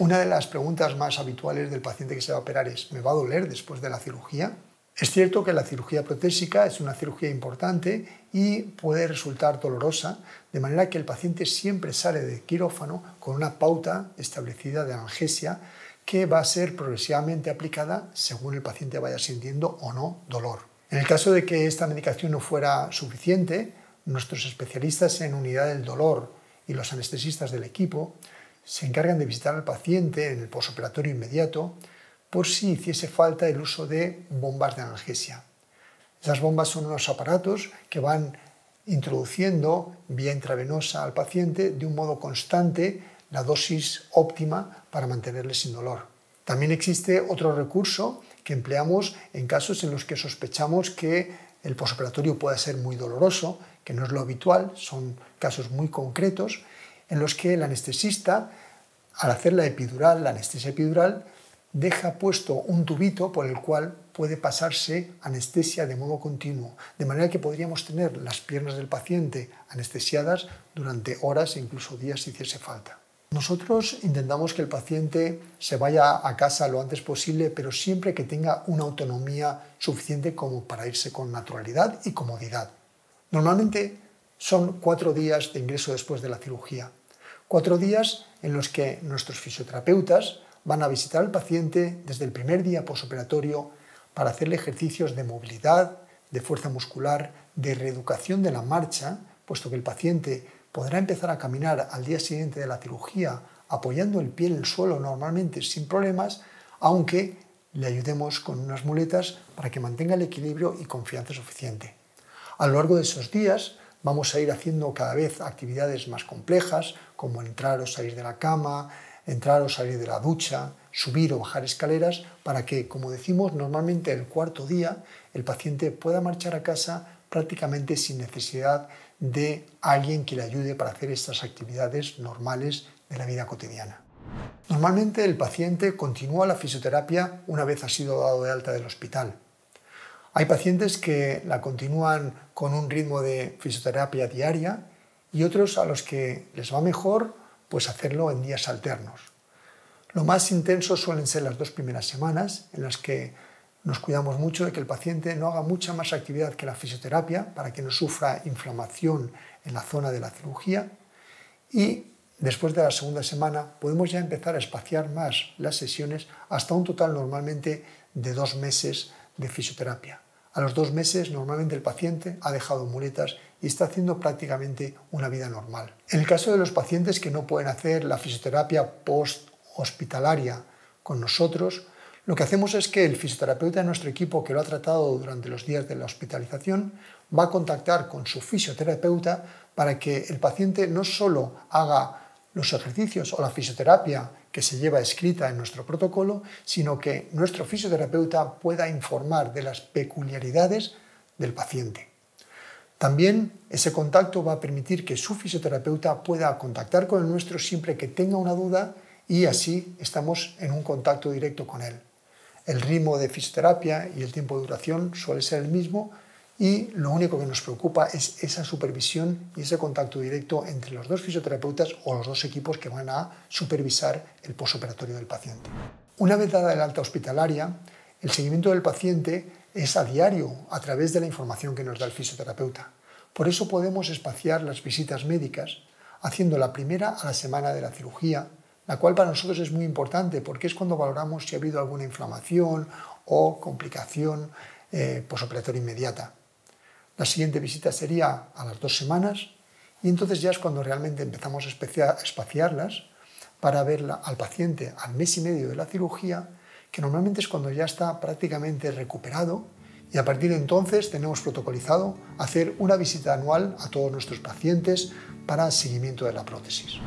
Una de las preguntas más habituales del paciente que se va a operar es, ¿me va a doler después de la cirugía? Es cierto que la cirugía protésica es una cirugía importante y puede resultar dolorosa, de manera que el paciente siempre sale de quirófano con una pauta establecida de analgesia que va a ser progresivamente aplicada según el paciente vaya sintiendo o no dolor. En el caso de que esta medicación no fuera suficiente, nuestros especialistas en unidad del dolor y los anestesistas del equipo se encargan de visitar al paciente en el posoperatorio inmediato por si hiciese falta el uso de bombas de analgesia. Esas bombas son unos aparatos que van introduciendo vía intravenosa al paciente de un modo constante la dosis óptima para mantenerle sin dolor. También existe otro recurso que empleamos en casos en los que sospechamos que el posoperatorio pueda ser muy doloroso, que no es lo habitual, son casos muy concretos, en los que el anestesista, al hacer la epidural, la anestesia epidural, deja puesto un tubito por el cual puede pasarse anestesia de modo continuo, de manera que podríamos tener las piernas del paciente anestesiadas durante horas e incluso días si hiciese falta. Nosotros intentamos que el paciente se vaya a casa lo antes posible, pero siempre que tenga una autonomía suficiente como para irse con naturalidad y comodidad. Normalmente son cuatro días de ingreso después de la cirugía. Cuatro días en los que nuestros fisioterapeutas van a visitar al paciente desde el primer día posoperatorio para hacerle ejercicios de movilidad, de fuerza muscular, de reeducación de la marcha, puesto que el paciente podrá empezar a caminar al día siguiente de la cirugía apoyando el pie en el suelo normalmente sin problemas, aunque le ayudemos con unas muletas para que mantenga el equilibrio y confianza suficiente. A lo largo de esos días vamos a ir haciendo cada vez actividades más complejas, como entrar o salir de la cama, entrar o salir de la ducha, subir o bajar escaleras, para que, como decimos, normalmente el cuarto día el paciente pueda marchar a casa prácticamente sin necesidad de alguien que le ayude para hacer estas actividades normales de la vida cotidiana. Normalmente el paciente continúa la fisioterapia una vez ha sido dado de alta del hospital, hay pacientes que la continúan con un ritmo de fisioterapia diaria y otros a los que les va mejor pues hacerlo en días alternos. Lo más intenso suelen ser las dos primeras semanas en las que nos cuidamos mucho de que el paciente no haga mucha más actividad que la fisioterapia para que no sufra inflamación en la zona de la cirugía y después de la segunda semana podemos ya empezar a espaciar más las sesiones hasta un total normalmente de dos meses de fisioterapia. A los dos meses normalmente el paciente ha dejado muletas y está haciendo prácticamente una vida normal. En el caso de los pacientes que no pueden hacer la fisioterapia post-hospitalaria con nosotros, lo que hacemos es que el fisioterapeuta de nuestro equipo que lo ha tratado durante los días de la hospitalización va a contactar con su fisioterapeuta para que el paciente no solo haga los ejercicios o la fisioterapia que se lleva escrita en nuestro protocolo, sino que nuestro fisioterapeuta pueda informar de las peculiaridades del paciente. También ese contacto va a permitir que su fisioterapeuta pueda contactar con el nuestro siempre que tenga una duda y así estamos en un contacto directo con él. El ritmo de fisioterapia y el tiempo de duración suele ser el mismo, y lo único que nos preocupa es esa supervisión y ese contacto directo entre los dos fisioterapeutas o los dos equipos que van a supervisar el posoperatorio del paciente. Una vez dada el alta hospitalaria, el seguimiento del paciente es a diario a través de la información que nos da el fisioterapeuta. Por eso podemos espaciar las visitas médicas haciendo la primera a la semana de la cirugía, la cual para nosotros es muy importante porque es cuando valoramos si ha habido alguna inflamación o complicación eh, posoperatoria inmediata. La siguiente visita sería a las dos semanas y entonces ya es cuando realmente empezamos a espaciarlas para verla al paciente al mes y medio de la cirugía, que normalmente es cuando ya está prácticamente recuperado y a partir de entonces tenemos protocolizado hacer una visita anual a todos nuestros pacientes para seguimiento de la prótesis.